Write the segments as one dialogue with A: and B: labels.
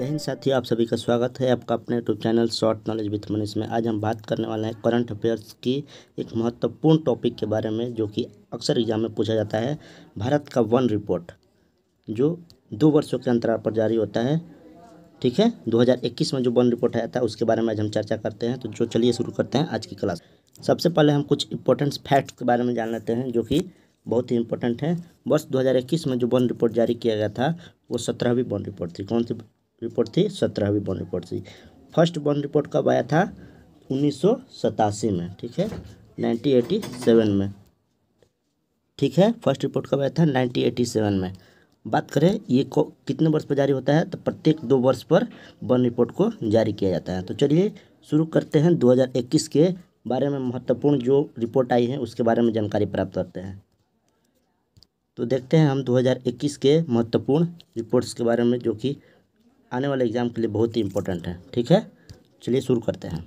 A: जय हिंद साथियों आप सभी का स्वागत है आपका अपने YouTube channel short knowledge with Manish में आज हम बात करने वाले हैं करंट अफेयर्स की एक महत्वपूर्ण टॉपिक के बारे में जो कि अक्सर एग्जाम में पूछा जाता है भारत का वन रिपोर्ट जो दो वर्षों के अंतराल पर जारी होता है ठीक है 2021 में जो वन रिपोर्ट आया था उसके बारे में आज हम चर्चा करते हैं तो जो चलिए शुरू करते हैं आज की क्लास सबसे पहले हम कुछ इंपॉर्टेंट फैक्ट्स के बारे में जान लेते हैं जो कि बहुत ही इंपॉर्टेंट है वर्ष 2021 में जो वन रिपोर्ट जारी किया गया था वो सत्रहवीं वन रिपोर्ट थी कौन सी रिपोर्ट थी सत्रहवीं बॉन्ड रिपोर्ट थी फर्स्ट बॉन्ड रिपोर्ट कब आया था उन्नीस में ठीक है नाइनटीन में ठीक है फर्स्ट रिपोर्ट कब आया था नाइनटीन में बात करें ये को कितने वर्ष पर जारी होता है तो प्रत्येक दो वर्ष पर बन रिपोर्ट को जारी किया जाता है तो चलिए शुरू करते हैं 2021 के बारे में महत्वपूर्ण जो रिपोर्ट आई है उसके बारे में जानकारी प्राप्त करते हैं तो देखते हैं हम 2021 के महत्वपूर्ण रिपोर्ट्स के बारे में जो कि आने वाले एग्ज़ाम के लिए बहुत ही इम्पोर्टेंट है ठीक है चलिए शुरू करते हैं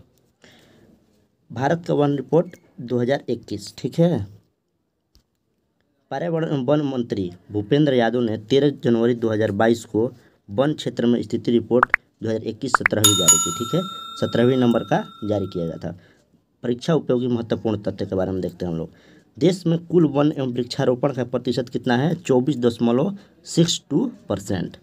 A: भारत का वन रिपोर्ट 2021 ठीक है पर्यावरण वन मंत्री भूपेंद्र यादव ने 13 जनवरी 2022 को वन क्षेत्र में स्थिति रिपोर्ट 2021 सत्रहवीं जारी की ठीक है सत्रहवीं नंबर का जारी किया गया था परीक्षा उपयोगी महत्वपूर्ण तथ्य के बारे में देखते हैं हम लोग देश में कुल वन एवं वृक्षारोपण का प्रतिशत कितना है चौबीस दशमलव सिक्स टू परसेंट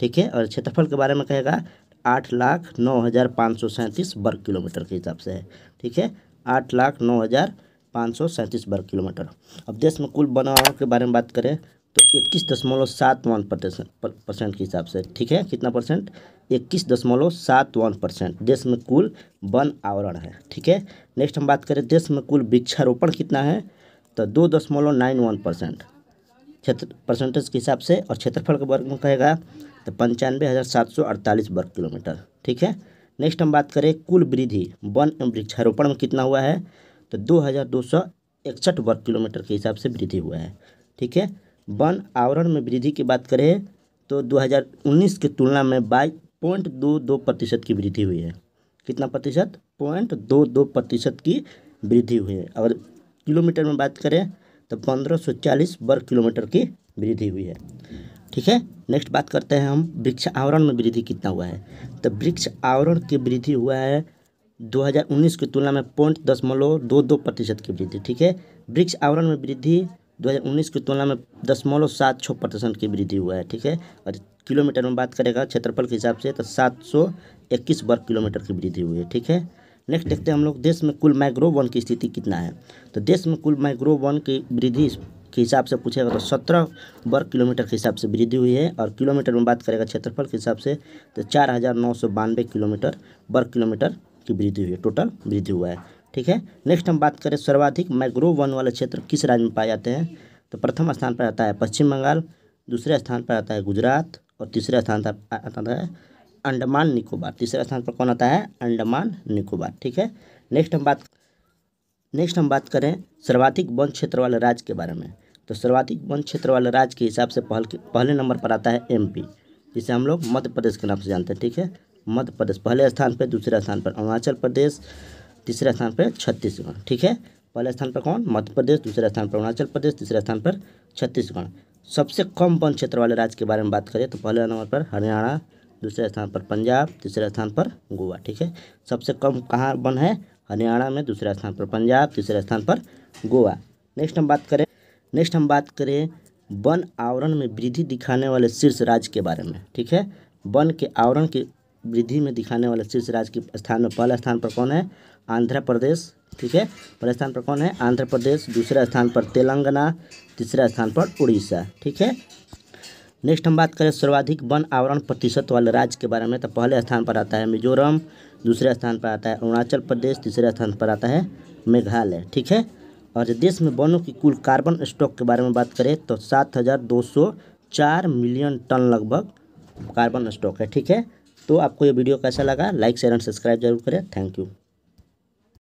A: ठीक है और क्षेत्रफल के बारे में कहेगा आठ लाख नौ हज़ार पाँच सौ सैंतीस वर्ग किलोमीटर के हिसाब से है ठीक है आठ लाख नौ हज़ार पाँच सौ सैंतीस वर्ग किलोमीटर अब देश में कुल बनावाओं के बारे में बात करें तो इक्कीस दशमलव सात वन परसेंट के हिसाब से ठीक है कितना परसेंट इक्कीस दशमलव सात वन परसेंट देश में कुल वन आवरण है ठीक है नेक्स्ट हम बात करें देश में कुल वृक्षारोपण कितना है तो दो दशमलव नाइन वन परसेंट क्षेत्र परसेंटेज के हिसाब से और क्षेत्रफल के वर्ग में कहेगा तो पंचानवे हज़ार सात सौ अड़तालीस वर्ग किलोमीटर ठीक है नेक्स्ट हम बात करें कुल वृद्धि वन एवं वृक्षारोपण में कितना हुआ है तो दो हज़ार दो सौ इकसठ वर्ग किलोमीटर के हिसाब से वृद्धि हुआ है ठीक है वन आवरण में वृद्धि की बात करें तो 2019 की तुलना में बाई पॉइंट दो दो प्रतिशत की वृद्धि हुई है कितना प्रतिशत पॉइंट दो दो प्रतिशत की वृद्धि हुई है अगर किलोमीटर में बात करें तो पंद्रह वर्ग किलोमीटर की वृद्धि हुई है ठीक है नेक्स्ट बात करते हैं हम वृक्ष आवरण में वृद्धि कितना हुआ है तो वृक्ष आवरण की वृद्धि हुआ है 2019 की तुलना में पॉइंट दशमलव दो दो प्रतिशत की वृद्धि ठीक है वृक्ष आवरण में वृद्धि 2019 की तुलना में दशमलव सात छः प्रतिशत की वृद्धि हुआ है ठीक है और किलोमीटर में बात करेगा क्षेत्रफल के हिसाब से तो सात सौ इक्कीस वर्ग किलोमीटर की वृद्धि हुई है ठीक है नेक्स्ट देखते हैं हम लोग देश में कुल मैग्रोव वन की स्थिति कितना है तो देश में कुल मैग्रोव वन की वृद्धि के हिसाब से पूछेगा तो सत्रह वर्ग किलोमीटर के हिसाब से वृद्धि हुई है और किलोमीटर में बात करेगा क्षेत्रफल के हिसाब से तो चार हज़ार नौ सौ बानवे किलोमीटर वर्ग किलोमीटर की वृद्धि हुई है टोटल वृद्धि हुआ है ठीक है नेक्स्ट हम बात करें सर्वाधिक मैग्रोव वन वाले क्षेत्र किस राज्य में पाए जाते हैं तो प्रथम स्थान पर आता है पश्चिम बंगाल दूसरे स्थान पर आता है गुजरात और तीसरे स्थान पर आता है अंडमान निकोबार तीसरा स्थान पर कौन आता है अंडमान निकोबार ठीक है नेक्स्ट हम बात नेक्स्ट हम बात करें सर्वाधिक वन क्षेत्र वाले राज्य के बारे में तो सर्वाधिक वन क्षेत्र वाले राज्य के हिसाब से पहल पहले नंबर पर आता है एमपी जिसे हम लोग मध्य प्रदेश के नाम से जानते हैं ठीक है मध्य प्रदेश पहले स्थान पर दूसरे स्थान पर अरुणाचल प्रदेश तीसरे स्थान पर छत्तीसगढ़ ठीक है पहले स्थान पर कौन मध्य प्रदेश दूसरे स्थान पर अरुणाचल प्रदेश तीसरे स्थान पर छत्तीसगढ़ सबसे कम वन क्षेत्र वाले राज्य के बारे में बात करें तो पहले नंबर पर हरियाणा दूसरे स्थान पर पंजाब तीसरे स्थान पर गोवा ठीक है सबसे कम कहाँ वन है हरियाणा में दूसरे स्थान पर पंजाब तीसरे स्थान पर गोवा नेक्स्ट हम बात करें नेक्स्ट हम बात करें वन आवरण में वृद्धि दिखाने वाले शीर्ष राज्य के बारे में ठीक है वन के आवरण की वृद्धि में दिखाने वाले शीर्ष राज्य के स्थान में पहला स्थान पर कौन है आंध्र प्रदेश ठीक है पहले स्थान पर कौन है आंध्र प्रदेश दूसरे स्थान पर तेलंगाना तीसरे स्थान पर उड़ीसा ठीक है नेक्स्ट हम बात करें सर्वाधिक वन आवरण प्रतिशत वाले राज्य के बारे में तो पहले स्थान पर आता है मिजोरम दूसरे स्थान पर आता है अरुणाचल प्रदेश तीसरे स्थान पर आता है मेघालय ठीक है और देश में वनों की कुल कार्बन स्टॉक के बारे में बात करें तो सात हज़ार दो सौ चार मिलियन टन लगभग कार्बन स्टॉक है ठीक है तो आपको ये वीडियो कैसा लगा लाइक शेयर एंड सब्सक्राइब जरूर करें थैंक यू